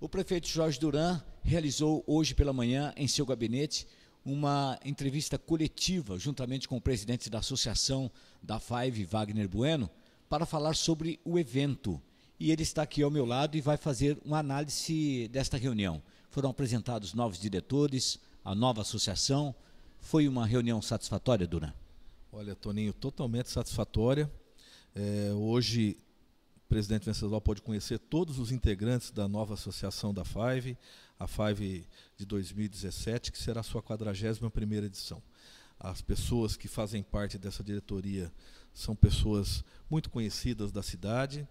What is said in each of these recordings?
O prefeito Jorge Duran realizou hoje pela manhã, em seu gabinete, uma entrevista coletiva, juntamente com o presidente da associação da Five, Wagner Bueno, para falar sobre o evento. E ele está aqui ao meu lado e vai fazer uma análise desta reunião. Foram apresentados novos diretores, a nova associação. Foi uma reunião satisfatória, Duran? Olha, Toninho, totalmente satisfatória. É, hoje presidente Venceslau pode conhecer todos os integrantes da nova associação da FIVE, a FIVE de 2017, que será a sua 41 edição. As pessoas que fazem parte dessa diretoria são pessoas muito conhecidas da cidade,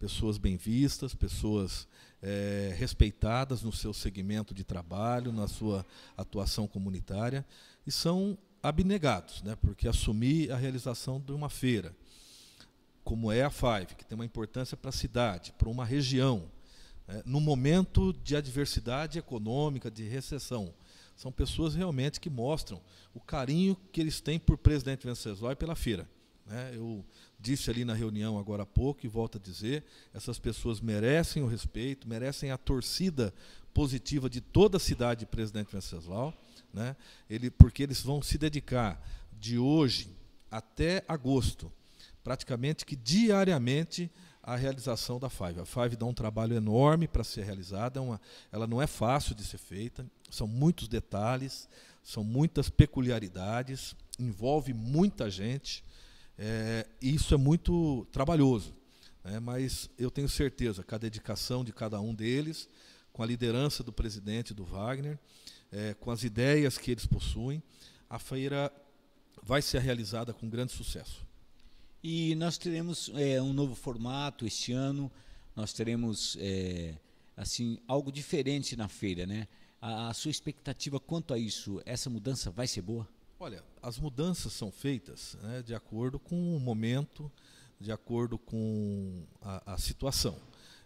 pessoas bem vistas, pessoas é, respeitadas no seu segmento de trabalho, na sua atuação comunitária, e são abnegados, né, porque assumir a realização de uma feira, como é a Five, que tem uma importância para a cidade, para uma região, é, no momento de adversidade econômica, de recessão. São pessoas realmente que mostram o carinho que eles têm por presidente Venceslau e pela feira. Né? Eu disse ali na reunião agora há pouco e volto a dizer, essas pessoas merecem o respeito, merecem a torcida positiva de toda a cidade de Presidente Venceslau, né? Ele, porque eles vão se dedicar de hoje até agosto praticamente que diariamente a realização da Five. A Five dá um trabalho enorme para ser realizada, é uma, ela não é fácil de ser feita, são muitos detalhes, são muitas peculiaridades, envolve muita gente, é, e isso é muito trabalhoso. Né? Mas eu tenho certeza que a dedicação de cada um deles, com a liderança do presidente do Wagner, é, com as ideias que eles possuem, a feira vai ser realizada com grande sucesso. E nós teremos é, um novo formato este ano, nós teremos é, assim algo diferente na feira, né? A, a sua expectativa quanto a isso, essa mudança vai ser boa? Olha, as mudanças são feitas né, de acordo com o momento, de acordo com a, a situação.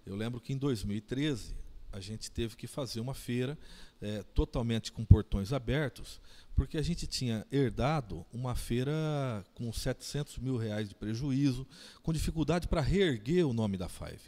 Eu lembro que em 2013 a gente teve que fazer uma feira é, totalmente com portões abertos, porque a gente tinha herdado uma feira com 700 mil reais de prejuízo, com dificuldade para reerguer o nome da Five.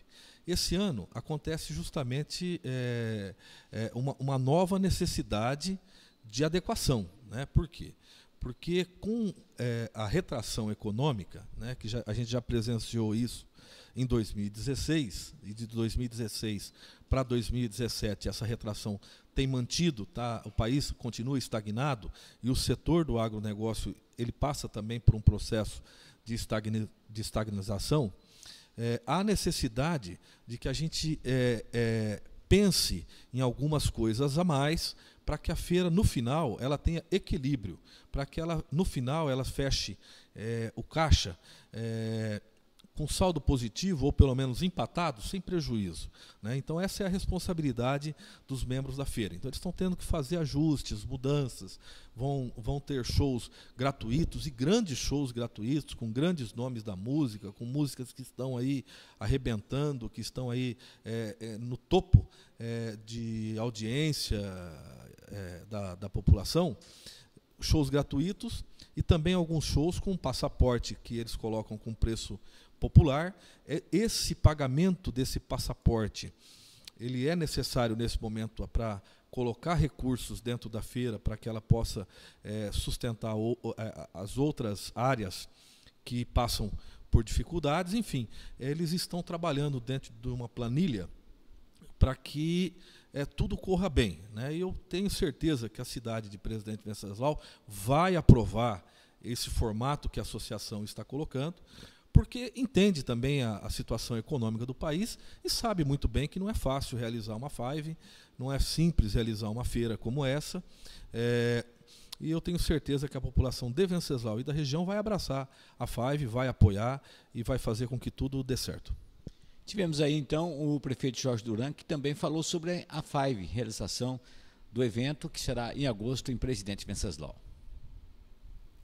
Esse ano acontece justamente é, é, uma, uma, nova necessidade de adequação. Né? Por quê? porque com é, a retração econômica, né, que já, a gente já presenciou isso em 2016, e de 2016 para 2017 essa retração tem mantido, tá, o país continua estagnado e o setor do agronegócio ele passa também por um processo de, estagni, de estagnização, é, há necessidade de que a gente é, é pense em algumas coisas a mais para que a feira no final ela tenha equilíbrio, para que ela no final ela feche é, o caixa é, com saldo positivo ou pelo menos empatado, sem prejuízo. Né? Então, essa é a responsabilidade dos membros da feira. Então, eles estão tendo que fazer ajustes, mudanças, vão, vão ter shows gratuitos e grandes shows gratuitos, com grandes nomes da música, com músicas que estão aí arrebentando, que estão aí é, é, no topo é, de audiência é, da, da população. Shows gratuitos e também alguns shows com um passaporte que eles colocam com preço popular. É, esse pagamento desse passaporte, ele é necessário nesse momento para colocar recursos dentro da feira para que ela possa é, sustentar o, é, as outras áreas que passam por dificuldades. Enfim, eles estão trabalhando dentro de uma planilha para que é, tudo corra bem. Né? E eu tenho certeza que a cidade de Presidente Venceslau vai aprovar esse formato que a associação está colocando, porque entende também a, a, situação econômica do país e sabe muito bem que não é fácil realizar uma Five, não é simples realizar uma feira como essa. É, e eu tenho certeza que a população de Venceslau e da região vai abraçar a Five, vai apoiar e vai fazer com que tudo dê certo. Tivemos aí então o prefeito Jorge Duran, que também falou sobre a FIVE, realização do evento, que será em agosto em Presidente Venceslau.